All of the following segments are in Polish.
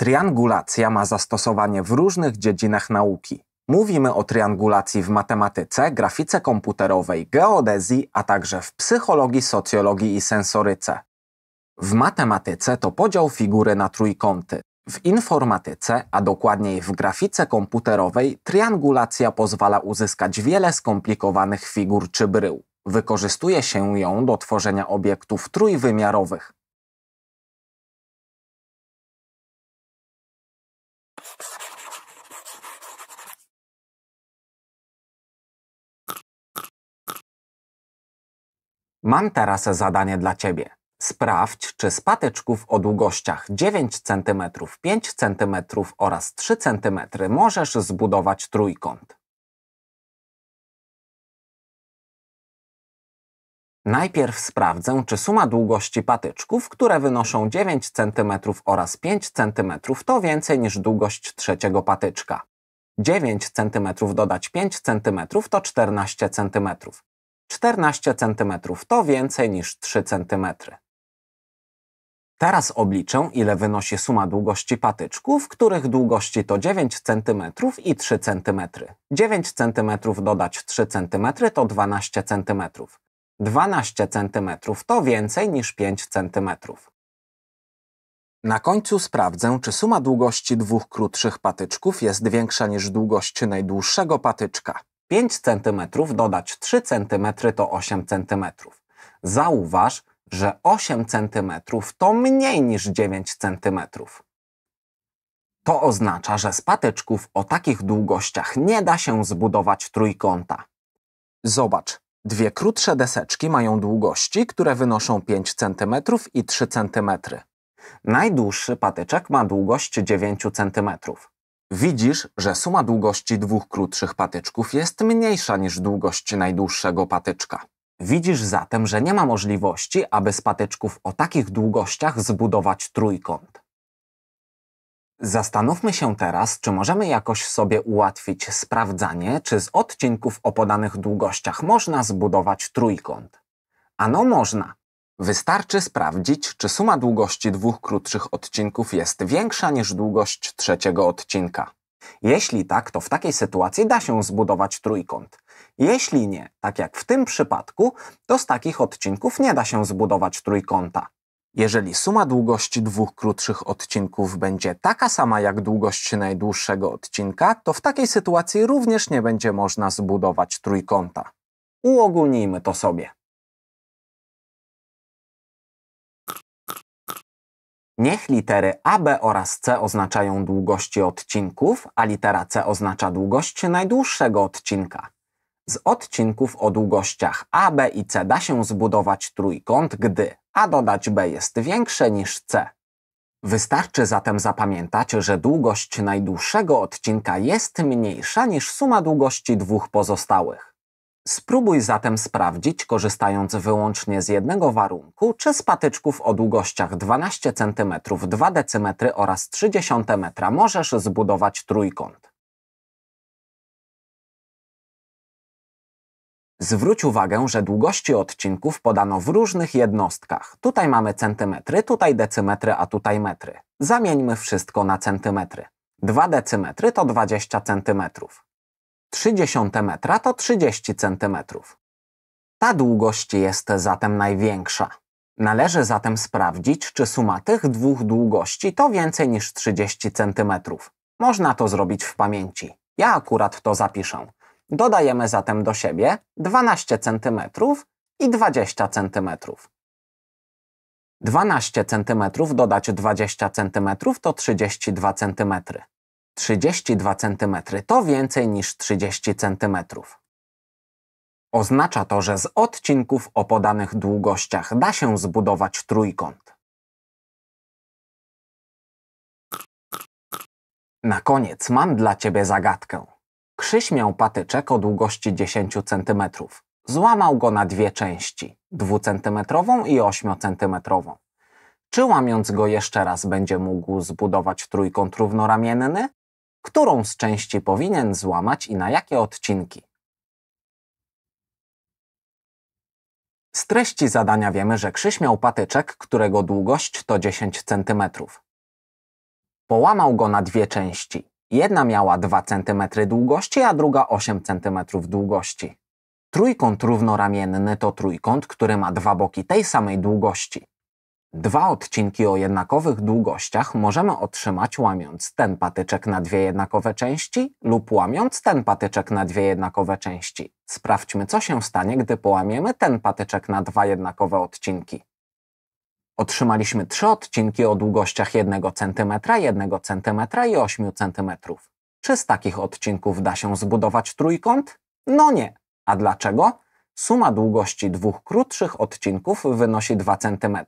Triangulacja ma zastosowanie w różnych dziedzinach nauki. Mówimy o triangulacji w matematyce, grafice komputerowej, geodezji, a także w psychologii, socjologii i sensoryce. W matematyce to podział figury na trójkąty. W informatyce, a dokładniej w grafice komputerowej, triangulacja pozwala uzyskać wiele skomplikowanych figur czy brył. Wykorzystuje się ją do tworzenia obiektów trójwymiarowych. Mam teraz zadanie dla Ciebie. Sprawdź, czy z patyczków o długościach 9 cm, 5 cm oraz 3 cm możesz zbudować trójkąt. Najpierw sprawdzę, czy suma długości patyczków, które wynoszą 9 cm oraz 5 cm, to więcej niż długość trzeciego patyczka. 9 cm dodać 5 cm to 14 cm. 14 cm to więcej niż 3 cm. Teraz obliczę, ile wynosi suma długości patyczków, których długości to 9 cm i 3 cm. 9 cm dodać 3 cm to 12 cm. 12 cm to więcej niż 5 cm. Na końcu sprawdzę, czy suma długości dwóch krótszych patyczków jest większa niż długość najdłuższego patyczka. 5 cm dodać 3 cm to 8 cm. Zauważ, że 8 cm to mniej niż 9 cm. To oznacza, że z patyczków o takich długościach nie da się zbudować trójkąta. Zobacz, Dwie krótsze deseczki mają długości, które wynoszą 5 cm i 3 cm. Najdłuższy patyczek ma długość 9 cm. Widzisz, że suma długości dwóch krótszych patyczków jest mniejsza niż długość najdłuższego patyczka. Widzisz zatem, że nie ma możliwości, aby z patyczków o takich długościach zbudować trójkąt. Zastanówmy się teraz, czy możemy jakoś sobie ułatwić sprawdzanie, czy z odcinków o podanych długościach można zbudować trójkąt. Ano można. Wystarczy sprawdzić, czy suma długości dwóch krótszych odcinków jest większa niż długość trzeciego odcinka. Jeśli tak, to w takiej sytuacji da się zbudować trójkąt. Jeśli nie, tak jak w tym przypadku, to z takich odcinków nie da się zbudować trójkąta. Jeżeli suma długości dwóch krótszych odcinków będzie taka sama jak długość najdłuższego odcinka, to w takiej sytuacji również nie będzie można zbudować trójkąta. Uogólnijmy to sobie. Niech litery AB oraz C oznaczają długości odcinków, a litera C oznacza długość najdłuższego odcinka. Z odcinków o długościach AB i C da się zbudować trójkąt, gdy a dodać b jest większe niż c. Wystarczy zatem zapamiętać, że długość najdłuższego odcinka jest mniejsza niż suma długości dwóch pozostałych. Spróbuj zatem sprawdzić, korzystając wyłącznie z jednego warunku, czy z patyczków o długościach 12 cm, 2 dm oraz 30 m możesz zbudować trójkąt. Zwróć uwagę, że długości odcinków podano w różnych jednostkach. Tutaj mamy centymetry, tutaj decymetry, a tutaj metry. Zamieńmy wszystko na centymetry. 2 decymetry to 20 centymetrów. 30 metra to 30 centymetrów. Ta długość jest zatem największa. Należy zatem sprawdzić, czy suma tych dwóch długości to więcej niż 30 centymetrów. Można to zrobić w pamięci. Ja akurat to zapiszę. Dodajemy zatem do siebie 12 cm i 20 cm. 12 cm dodać 20 cm to 32 cm. 32 cm to więcej niż 30 cm. Oznacza to, że z odcinków o podanych długościach da się zbudować trójkąt. Na koniec mam dla Ciebie zagadkę. Krzyś miał patyczek o długości 10 cm. Złamał go na dwie części, dwucentymetrową i ośmiocentymetrową. Czy łamiąc go jeszcze raz będzie mógł zbudować trójkąt równoramienny? Którą z części powinien złamać i na jakie odcinki? Z treści zadania wiemy, że Krzyś miał patyczek, którego długość to 10 cm. Połamał go na dwie części, Jedna miała 2 cm długości, a druga 8 cm długości. Trójkąt równoramienny to trójkąt, który ma dwa boki tej samej długości. Dwa odcinki o jednakowych długościach możemy otrzymać łamiąc ten patyczek na dwie jednakowe części lub łamiąc ten patyczek na dwie jednakowe części. Sprawdźmy, co się stanie, gdy połamiemy ten patyczek na dwa jednakowe odcinki. Otrzymaliśmy trzy odcinki o długościach 1 cm, 1 cm i 8 cm. Czy z takich odcinków da się zbudować trójkąt? No nie. A dlaczego? Suma długości dwóch krótszych odcinków wynosi 2 cm.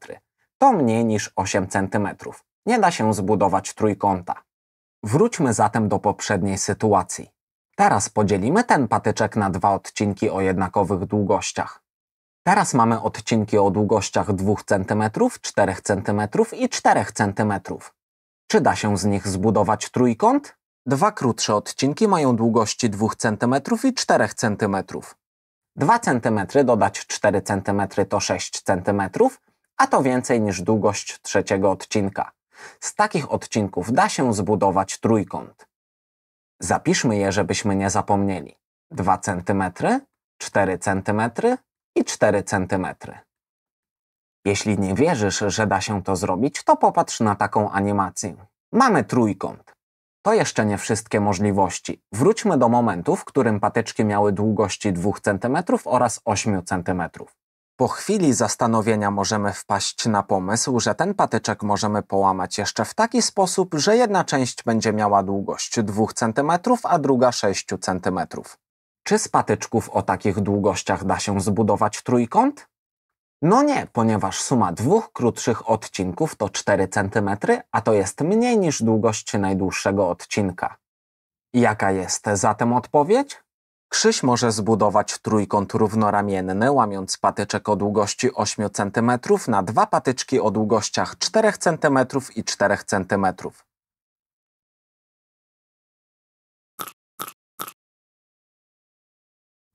To mniej niż 8 cm. Nie da się zbudować trójkąta. Wróćmy zatem do poprzedniej sytuacji. Teraz podzielimy ten patyczek na dwa odcinki o jednakowych długościach. Teraz mamy odcinki o długościach 2 cm, 4 cm i 4 cm. Czy da się z nich zbudować trójkąt? Dwa krótsze odcinki mają długości 2 cm i 4 cm. 2 cm dodać 4 cm to 6 cm, a to więcej niż długość trzeciego odcinka. Z takich odcinków da się zbudować trójkąt. Zapiszmy je, żebyśmy nie zapomnieli. 2 cm, 4 cm, i 4 cm. Jeśli nie wierzysz, że da się to zrobić, to popatrz na taką animację. Mamy trójkąt. To jeszcze nie wszystkie możliwości. Wróćmy do momentu, w którym patyczki miały długości 2 cm oraz 8 cm. Po chwili zastanowienia możemy wpaść na pomysł, że ten patyczek możemy połamać jeszcze w taki sposób, że jedna część będzie miała długość 2 cm, a druga 6 cm. Czy z patyczków o takich długościach da się zbudować trójkąt? No nie, ponieważ suma dwóch krótszych odcinków to 4 cm, a to jest mniej niż długość najdłuższego odcinka. Jaka jest zatem odpowiedź? Krzyś może zbudować trójkąt równoramienny, łamiąc patyczek o długości 8 cm na dwa patyczki o długościach 4 cm i 4 cm.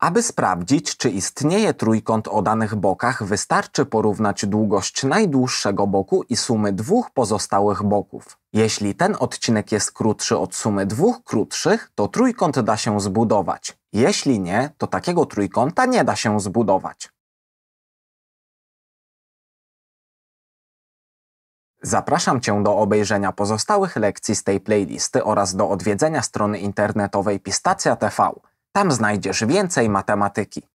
Aby sprawdzić, czy istnieje trójkąt o danych bokach, wystarczy porównać długość najdłuższego boku i sumy dwóch pozostałych boków. Jeśli ten odcinek jest krótszy od sumy dwóch krótszych, to trójkąt da się zbudować. Jeśli nie, to takiego trójkąta nie da się zbudować. Zapraszam Cię do obejrzenia pozostałych lekcji z tej playlisty oraz do odwiedzenia strony internetowej Pistacja TV. Tam znajdziesz więcej matematyki.